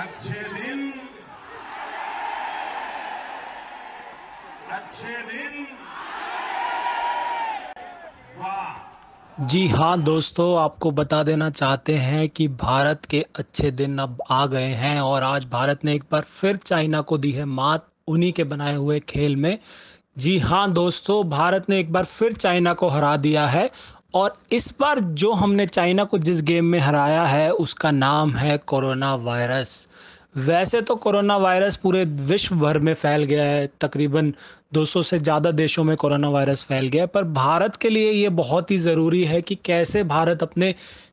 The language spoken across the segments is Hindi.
अच्छे दिन अच्छे दिन जी हाँ दोस्तों आपको बता देना चाहते हैं कि भारत के अच्छे दिन अब आ गए हैं और आज भारत ने एक बार फिर चाइना को दी है मात उन्हीं के बनाए हुए खेल में जी हाँ दोस्तों भारत ने एक बार फिर चाइना को हरा दिया है और इस बार जो हमने चाइना को जिस गेम में हराया है उसका नाम है कोरोना वायरस वैसे तो कोरोना वायरस पूरे विश्व भर में फैल गया है तकरीबन 200 से ज़्यादा देशों में कोरोना वायरस फैल गया है पर भारत के लिए ये बहुत ही ज़रूरी है कि कैसे भारत अपने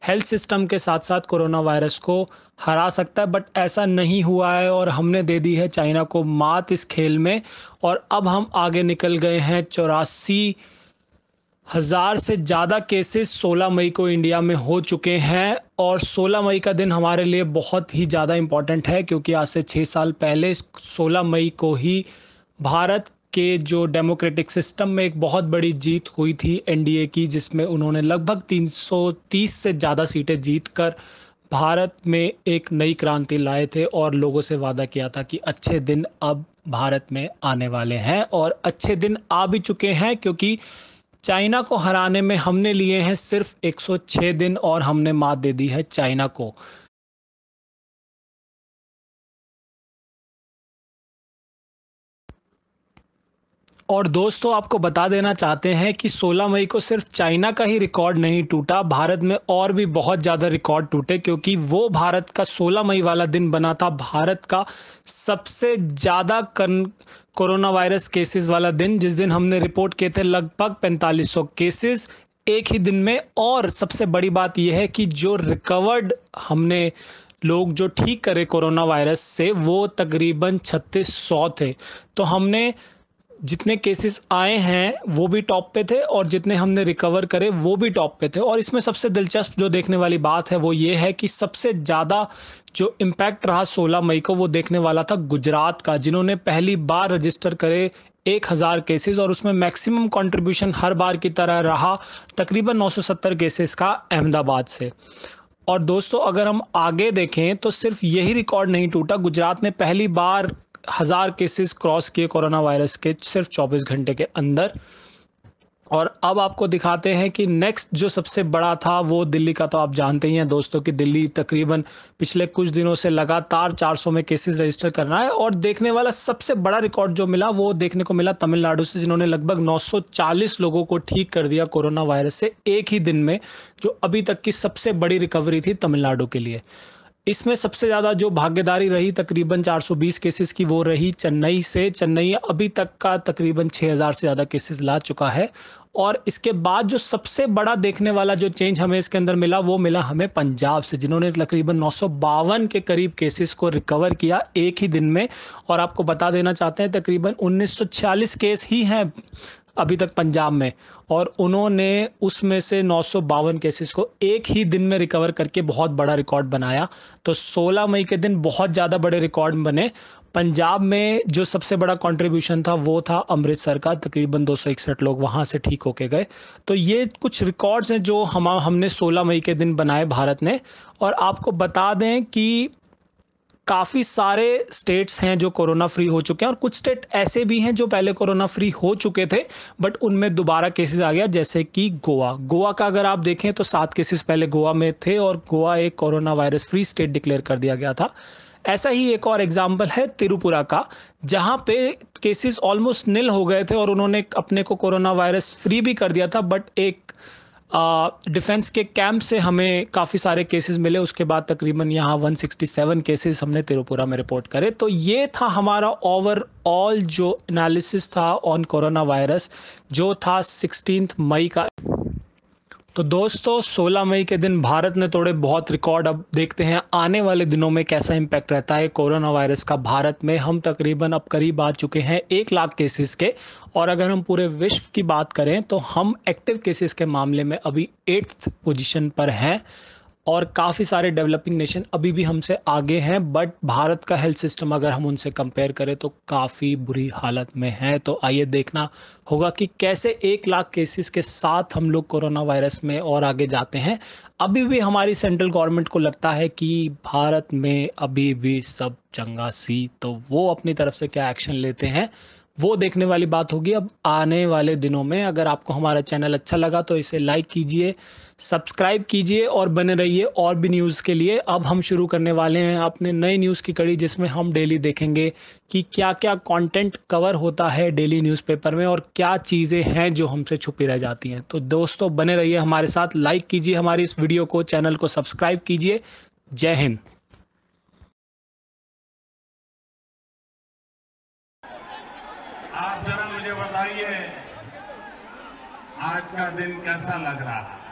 हेल्थ सिस्टम के साथ साथ कोरोना वायरस को हरा सकता है बट ऐसा नहीं हुआ है और हमने दे दी है चाइना को मात इस खेल में और अब हम आगे निकल गए हैं चौरासी हज़ार से ज़्यादा केसेस 16 मई को इंडिया में हो चुके हैं और 16 मई का दिन हमारे लिए बहुत ही ज़्यादा इम्पॉर्टेंट है क्योंकि आज से छः साल पहले 16 मई को ही भारत के जो डेमोक्रेटिक सिस्टम में एक बहुत बड़ी जीत हुई थी एनडीए की जिसमें उन्होंने लगभग 330 से ज़्यादा सीटें जीतकर भारत में एक नई क्रांति लाए थे और लोगों से वादा किया था कि अच्छे दिन अब भारत में आने वाले हैं और अच्छे दिन आ भी चुके हैं क्योंकि चाइना को हराने में हमने लिए हैं सिर्फ 106 दिन और हमने मात दे दी है चाइना को और दोस्तों आपको बता देना चाहते हैं कि 16 मई को सिर्फ चाइना का ही रिकॉर्ड नहीं टूटा भारत में और भी बहुत ज़्यादा रिकॉर्ड टूटे क्योंकि वो भारत का 16 मई वाला दिन बना था भारत का सबसे ज़्यादा कोरोना वायरस केसेस वाला दिन जिस दिन हमने रिपोर्ट किए थे लगभग 4500 केसेस एक ही दिन में और सबसे बड़ी बात यह है कि जो रिकवर्ड हमने लोग जो ठीक करे कोरोना वायरस से वो तकरीबन सौ थे तो हमने जितने केसेस आए हैं वो भी टॉप पे थे और जितने हमने रिकवर करे वो भी टॉप पे थे और इसमें सबसे दिलचस्प जो देखने वाली बात है वो ये है कि सबसे ज़्यादा जो इम्पैक्ट रहा सोलह मई को वो देखने वाला था गुजरात का जिन्होंने पहली बार रजिस्टर करे एक हज़ार केसेज और उसमें मैक्सिमम कॉन्ट्रीब्यूशन हर बार की तरह रहा तकरीबन नौ केसेस का अहमदाबाद से और दोस्तों अगर हम आगे देखें तो सिर्फ यही रिकॉर्ड नहीं टूटा गुजरात ने पहली बार हज़ार केसेस क्रॉस किए कोरोना वायरस के सिर्फ 24 घंटे के अंदर और अब आपको दिखाते हैं कि नेक्स्ट जो सबसे बड़ा था वो दिल्ली का तो आप जानते ही हैं दोस्तों कि दिल्ली तकरीबन पिछले कुछ दिनों से लगातार 400 में केसेस रजिस्टर कर रहा है और देखने वाला सबसे बड़ा रिकॉर्ड जो मिला वो देखने को मिला तमिलनाडु से जिन्होंने लगभग 940 लोगों को ठीक कर दिया कोरोना वायरस से एक ही दिन में जो अभी तक की सबसे बड़ी रिकवरी थी तमिलनाडु के लिए इसमें सबसे ज़्यादा जो भागीदारी रही तकरीबन 420 केसेस की वो रही चेन्नई से चेन्नई अभी तक का तकरीबन 6000 से ज़्यादा केसेस ला चुका है और इसके बाद जो सबसे बड़ा देखने वाला जो चेंज हमें इसके अंदर मिला वो मिला हमें पंजाब से जिन्होंने तकरीबन नौ के करीब केसेस को रिकवर किया एक ही दिन में और आपको बता देना चाहते हैं तकरीबन उन्नीस केस ही हैं अभी तक पंजाब में और उन्होंने उसमें से नौ केसेस को एक ही दिन में रिकवर करके बहुत बड़ा रिकॉर्ड बनाया तो 16 मई के दिन बहुत ज़्यादा बड़े रिकॉर्ड बने पंजाब में जो सबसे बड़ा कंट्रीब्यूशन था वो था अमृतसर का तकरीबन दो लोग वहाँ से ठीक होके गए तो ये कुछ रिकॉर्ड्स हैं जो हम हमने 16 मई के दिन बनाए भारत ने और आपको बता दें कि काफ़ी सारे स्टेट्स हैं जो कोरोना फ्री हो चुके हैं और कुछ स्टेट ऐसे भी हैं जो पहले कोरोना फ्री हो चुके थे बट उनमें दोबारा केसेस आ गया जैसे कि गोवा गोवा का अगर आप देखें तो सात केसेस पहले गोवा में थे और गोवा एक corona virus free state declare कर दिया गया था ऐसा ही एक और एग्जाम्पल है तिरुपुरा का जहाँ पे केसेस ऑलमोस्ट निल हो गए थे और उन्होंने अपने को कोरोना वायरस फ्री भी कर दिया था बट एक डिफेंस के कैंप से हमें काफ़ी सारे केसेस मिले उसके बाद तकरीबन यहाँ 167 केसेस हमने तिरुपुरा में रिपोर्ट करे तो ये था हमारा ओवरऑल जो एनालिसिस था ऑन कोरोना वायरस जो था सिक्सटीन मई का तो दोस्तों 16 मई के दिन भारत ने तोड़े बहुत रिकॉर्ड अब देखते हैं आने वाले दिनों में कैसा इम्पैक्ट रहता है कोरोना वायरस का भारत में हम तकरीबन अब करीब आ चुके हैं एक लाख केसेस के और अगर हम पूरे विश्व की बात करें तो हम एक्टिव केसेस के मामले में अभी एट्थ पोजीशन पर हैं और काफ़ी सारे डेवलपिंग नेशन अभी भी हमसे आगे हैं बट भारत का हेल्थ सिस्टम अगर हम उनसे कंपेयर करें तो काफ़ी बुरी हालत में है तो आइए देखना होगा कि कैसे एक लाख केसेस के साथ हम लोग कोरोना वायरस में और आगे जाते हैं अभी भी हमारी सेंट्रल गवर्नमेंट को लगता है कि भारत में अभी भी सब चंगा सी तो वो अपनी तरफ से क्या एक्शन लेते हैं वो देखने वाली बात होगी अब आने वाले दिनों में अगर आपको हमारा चैनल अच्छा लगा तो इसे लाइक कीजिए सब्सक्राइब कीजिए और बने रहिए और भी न्यूज़ के लिए अब हम शुरू करने वाले हैं अपने नए न्यूज़ की कड़ी जिसमें हम डेली देखेंगे कि क्या क्या कंटेंट कवर होता है डेली न्यूज़पेपर में और क्या चीज़ें हैं जो हमसे छुपी रह जाती हैं तो दोस्तों बने रहिए हमारे साथ लाइक कीजिए हमारी इस वीडियो को चैनल को सब्सक्राइब कीजिए जय हिंद आप जरा मुझे बताइए आज का दिन कैसा लग रहा है